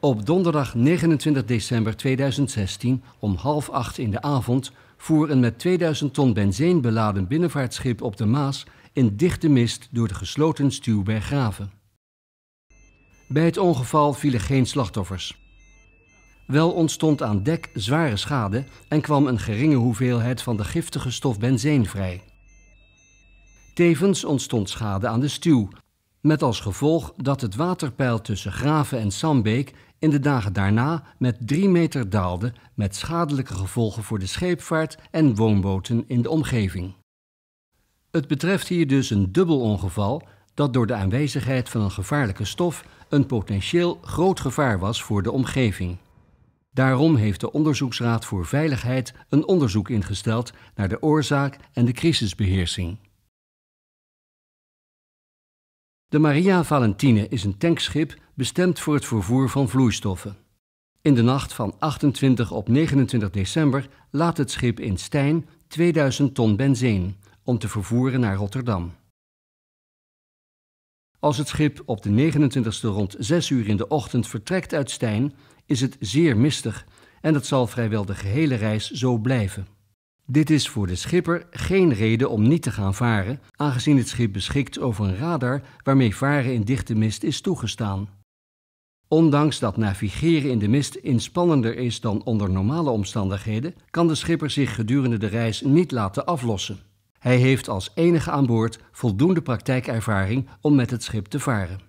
Op donderdag 29 december 2016 om half acht in de avond voer een met 2000 ton benzeen beladen binnenvaartschip op de Maas in dichte mist door de gesloten stuw bij Graven. Bij het ongeval vielen geen slachtoffers. Wel ontstond aan dek zware schade en kwam een geringe hoeveelheid van de giftige stof benzeen vrij. Tevens ontstond schade aan de stuw, met als gevolg dat het waterpeil tussen Graven en Sambeek in de dagen daarna met drie meter daalde, met schadelijke gevolgen voor de scheepvaart en woonboten in de omgeving. Het betreft hier dus een dubbel ongeval dat door de aanwezigheid van een gevaarlijke stof een potentieel groot gevaar was voor de omgeving. Daarom heeft de Onderzoeksraad voor Veiligheid een onderzoek ingesteld naar de oorzaak en de crisisbeheersing. De Maria Valentine is een tankschip bestemd voor het vervoer van vloeistoffen. In de nacht van 28 op 29 december laat het schip in Stijn 2000 ton benzine om te vervoeren naar Rotterdam. Als het schip op de 29e rond 6 uur in de ochtend vertrekt uit Stijn, is het zeer mistig en dat zal vrijwel de gehele reis zo blijven. Dit is voor de schipper geen reden om niet te gaan varen, aangezien het schip beschikt over een radar waarmee varen in dichte mist is toegestaan. Ondanks dat navigeren in de mist inspannender is dan onder normale omstandigheden, kan de schipper zich gedurende de reis niet laten aflossen. Hij heeft als enige aan boord voldoende praktijkervaring om met het schip te varen.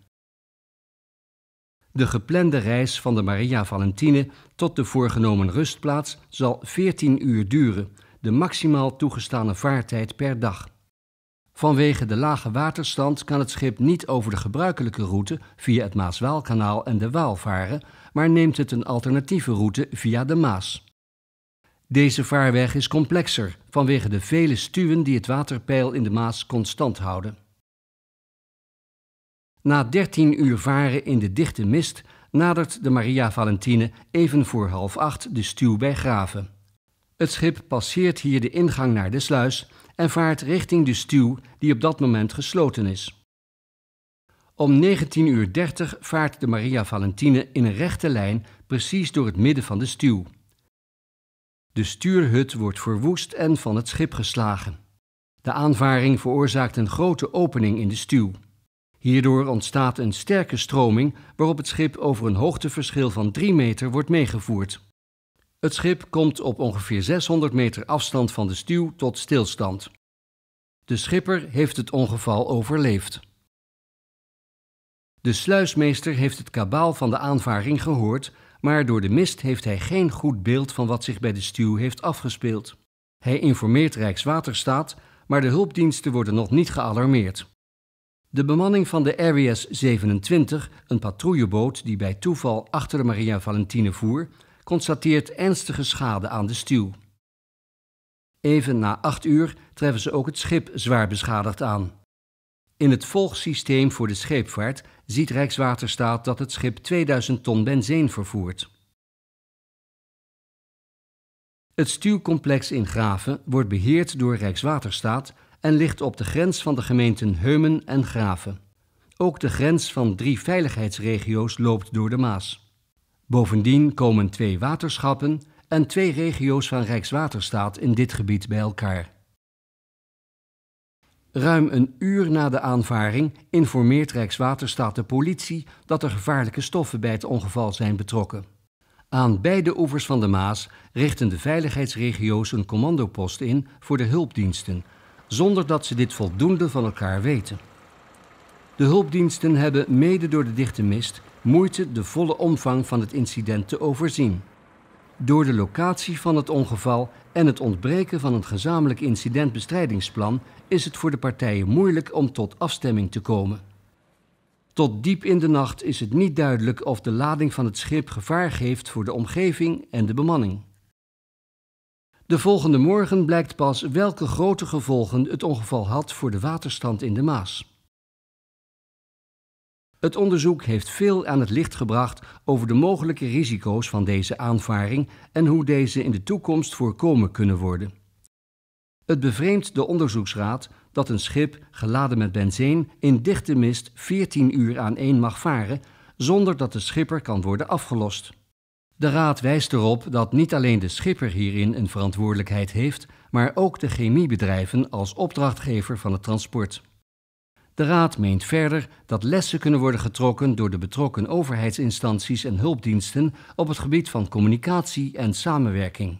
De geplande reis van de Maria Valentine tot de voorgenomen rustplaats zal 14 uur duren, de maximaal toegestane vaartijd per dag. Vanwege de lage waterstand kan het schip niet over de gebruikelijke route via het Maas-Waalkanaal en de Waal varen, maar neemt het een alternatieve route via de Maas. Deze vaarweg is complexer vanwege de vele stuwen die het waterpeil in de Maas constant houden. Na 13 uur varen in de dichte mist nadert de Maria Valentine even voor half acht de stuw bij Graven. Het schip passeert hier de ingang naar de sluis en vaart richting de stuw die op dat moment gesloten is. Om 19.30 uur vaart de Maria Valentine in een rechte lijn precies door het midden van de stuw. De stuurhut wordt verwoest en van het schip geslagen. De aanvaring veroorzaakt een grote opening in de stuw. Hierdoor ontstaat een sterke stroming waarop het schip over een hoogteverschil van 3 meter wordt meegevoerd. Het schip komt op ongeveer 600 meter afstand van de stuw tot stilstand. De schipper heeft het ongeval overleefd. De sluismeester heeft het kabaal van de aanvaring gehoord, maar door de mist heeft hij geen goed beeld van wat zich bij de stuw heeft afgespeeld. Hij informeert Rijkswaterstaat, maar de hulpdiensten worden nog niet gealarmeerd. De bemanning van de RWS 27, een patrouilleboot die bij toeval achter de Maria Valentine voer, constateert ernstige schade aan de stuw. Even na acht uur treffen ze ook het schip zwaar beschadigd aan. In het volgsysteem voor de scheepvaart ziet Rijkswaterstaat dat het schip 2000 ton benzeen vervoert. Het stuwcomplex in Graven wordt beheerd door Rijkswaterstaat en ligt op de grens van de gemeenten Heumen en Graven. Ook de grens van drie veiligheidsregio's loopt door de Maas. Bovendien komen twee waterschappen en twee regio's van Rijkswaterstaat in dit gebied bij elkaar. Ruim een uur na de aanvaring informeert Rijkswaterstaat de politie dat er gevaarlijke stoffen bij het ongeval zijn betrokken. Aan beide oevers van de Maas richten de veiligheidsregio's een commandopost in voor de hulpdiensten, zonder dat ze dit voldoende van elkaar weten. De hulpdiensten hebben mede door de dichte mist moeite de volle omvang van het incident te overzien. Door de locatie van het ongeval en het ontbreken van een gezamenlijk incidentbestrijdingsplan is het voor de partijen moeilijk om tot afstemming te komen. Tot diep in de nacht is het niet duidelijk of de lading van het schip gevaar geeft voor de omgeving en de bemanning. De volgende morgen blijkt pas welke grote gevolgen het ongeval had voor de waterstand in de Maas. Het onderzoek heeft veel aan het licht gebracht over de mogelijke risico's van deze aanvaring en hoe deze in de toekomst voorkomen kunnen worden. Het bevreemdt de onderzoeksraad dat een schip geladen met benzeen in dichte mist 14 uur aan één mag varen zonder dat de schipper kan worden afgelost. De raad wijst erop dat niet alleen de schipper hierin een verantwoordelijkheid heeft, maar ook de chemiebedrijven als opdrachtgever van het transport. De Raad meent verder dat lessen kunnen worden getrokken door de betrokken overheidsinstanties en hulpdiensten op het gebied van communicatie en samenwerking.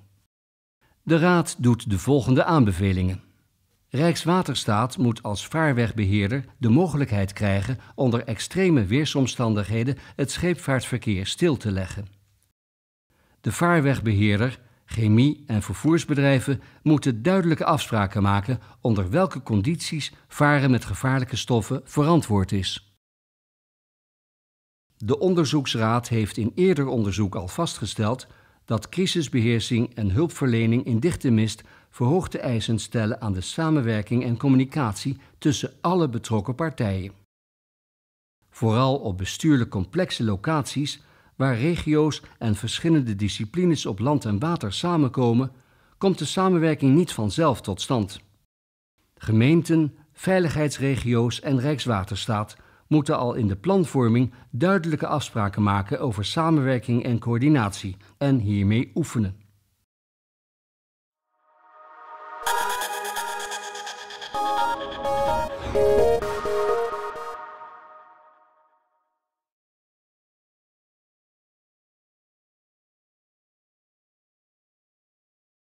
De Raad doet de volgende aanbevelingen. Rijkswaterstaat moet als vaarwegbeheerder de mogelijkheid krijgen onder extreme weersomstandigheden het scheepvaartverkeer stil te leggen. De vaarwegbeheerder chemie- en vervoersbedrijven moeten duidelijke afspraken maken onder welke condities varen met gevaarlijke stoffen verantwoord is. De onderzoeksraad heeft in eerder onderzoek al vastgesteld dat crisisbeheersing en hulpverlening in dichte mist verhoogde eisen stellen aan de samenwerking en communicatie tussen alle betrokken partijen. Vooral op bestuurlijk complexe locaties waar regio's en verschillende disciplines op land en water samenkomen, komt de samenwerking niet vanzelf tot stand. Gemeenten, veiligheidsregio's en Rijkswaterstaat moeten al in de planvorming duidelijke afspraken maken over samenwerking en coördinatie en hiermee oefenen.